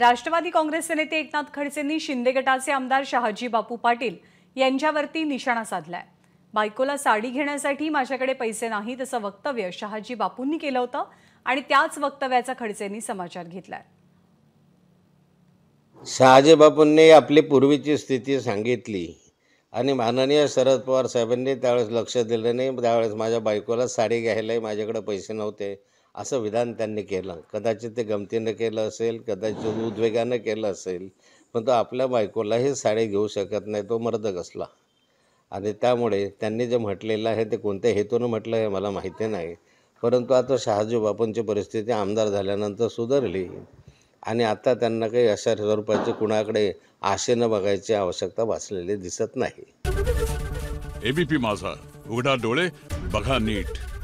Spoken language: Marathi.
राष्ट्रवादी काँग्रेसचे नेते एकनाथ खडसेंनी शिंदे गटाचे आमदार शहाजी बापू पाटील यांच्यावरती निशाणा साधलाय बायकोला साडी घेण्यासाठी माझ्याकडे पैसे नाहीत असं वक्तव्य शहाजी बापूंनी केलं होतं आणि त्याच वक्तव्याचा खडसेंनी समाचार घेतलाय शहाजी बापूंनी आपली पूर्वीची स्थिती सांगितली आणि माननीय शरद पवार साहेबांनी त्यावेळेस लक्ष दिलं नाही त्यावेळेस माझ्या बायकोला साडी घ्यायलाही माझ्याकडे पैसे नव्हते असं विधान त्यांनी केलं कदाचित ते गमतीनं केलं असेल कदाचित उद्वेगानं केलं असेल पण तो आपल्या बायकोलाही साडी घेऊ शकत नाही तो मर्दक असला आणि त्यामुळे त्यांनी जे म्हटलेलं आहे ते कोणत्या हेतूनं म्हटलं हे मला माहिती नाही परंतु आता शहाजी बापूंची परिस्थिती आमदार झाल्यानंतर सुधारली आणि आता त्यांना काही अशा स्वरूपाची कुणाकडे आशेनं बघायची आवश्यकता भासलेली दिसत नाही एबीपी माझा उघडा डोळे बघा नीट